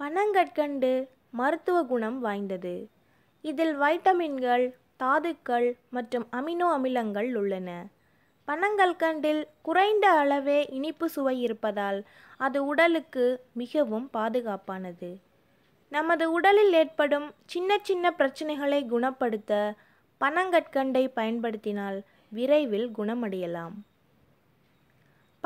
பனங்கற்கண்டு மருத்துவ குணம் வாய்ந்தது இதில் வைட்டமின்கள் தாதுக்கள் மற்றும் அமினோ அமிலங்கள் உள்ளன பனங்கற்கண்டில் குறைந்த அளவே இனிப்பு சுவை இருப்பதால் அது உடலுக்கு மிகவும் பாதுகாப்பானது நமது உடலில் ஏற்படும் சின்ன சின்ன பிரச்சனைகளை குணப்படுத்த பனங்கற்கண்டை பயன்படுத்தினால் விரைவில் குணமடையலாம்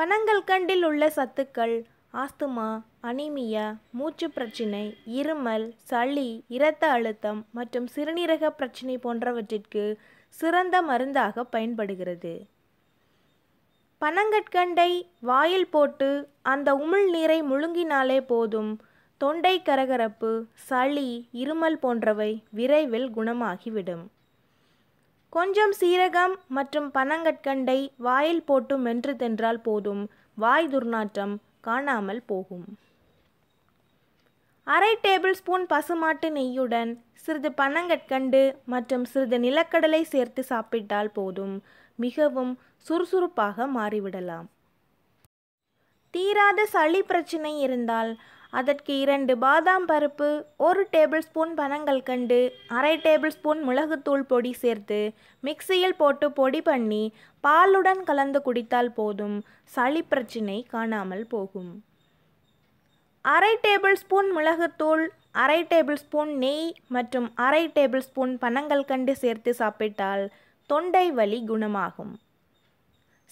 பனங்கற்கண்டில் உள்ள சத்துக்கள் ஆஸ்துமா அனீமியா மூச்சு பிரச்சினை இருமல் சளி இரத்த அழுத்தம் மற்றும் சிறுநீரக பிரச்சினை போன்றவற்றிற்கு சிறந்த மருந்தாக பயன்படுகிறது பனங்கற்கண்டை வாயில் போட்டு அந்த உமிழ்நீரை முழுங்கினாலே போதும் தொண்டை கரகரப்பு சளி இருமல் போன்றவை விரைவில் குணமாகிவிடும் கொஞ்சம் சீரகம் மற்றும் பனங்கற்கண்டை வாயில் போட்டு மென்று தென்றால் போதும் வாய் துர்நாற்றம் காணாமல் போகும் அரை டேபிள் ஸ்பூன் பசுமாட்டு நெய்யுடன் சிறிது பனங்கற்கண்டு மற்றும் சிறிது நிலக்கடலை சேர்த்து சாப்பிட்டால் போதும் மிகவும் சுறுசுறுப்பாக மாறிவிடலாம் தீராத சளி பிரச்சனை இருந்தால் அதற்கு இரண்டு பாதாம் பருப்பு ஒரு டேபிள் ஸ்பூன் பனங்கள் கண்டு அரை டேபிள் ஸ்பூன் மிளகுத்தூள் பொடி சேர்த்து மிக்சியில் போட்டு பொடி பண்ணி பாலுடன் கலந்து குடித்தால் போதும் சளி பிரச்சினை காணாமல் போகும் அரை டேபிள் ஸ்பூன் மிளகுத்தூள் அரை டேபிள் ஸ்பூன் நெய் மற்றும் அரை டேபிள் ஸ்பூன் பனங்கள் கண்டு சேர்த்து சாப்பிட்டால் தொண்டை வலி குணமாகும்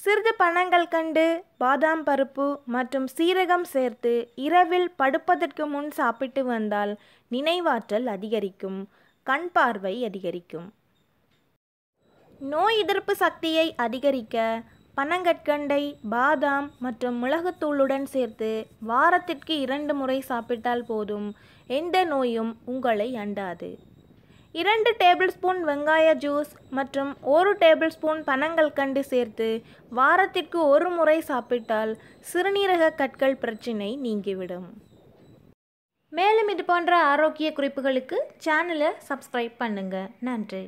சிறிது பணங்கள் கண்டு பாதாம் பருப்பு மற்றும் சீரகம் சேர்த்து இரவில் படுப்பதற்கு முன் சாப்பிட்டு வந்தால் நினைவாற்றல் அதிகரிக்கும் கண் பார்வை அதிகரிக்கும் நோய் எதிர்ப்பு சக்தியை அதிகரிக்க பனங்கற்கண்டை பாதாம் மற்றும் மிளகுத்தூளுடன் சேர்த்து வாரத்திற்கு இரண்டு முறை சாப்பிட்டால் போதும் எந்த நோயும் உங்களை அண்டாது இரண்டு டேபிள் ஸ்பூன் வெங்காய ஜூஸ் மற்றும் ஒரு டேபிள் ஸ்பூன் கண்டு சேர்த்து வாரத்திற்கு ஒரு முறை சாப்பிட்டால் சிறுநீரக கற்கள் பிரச்சினை நீங்கிவிடும் மேலும் இது போன்ற ஆரோக்கிய குறிப்புகளுக்கு சேனலை சப்ஸ்கிரைப் பண்ணுங்கள் நன்றி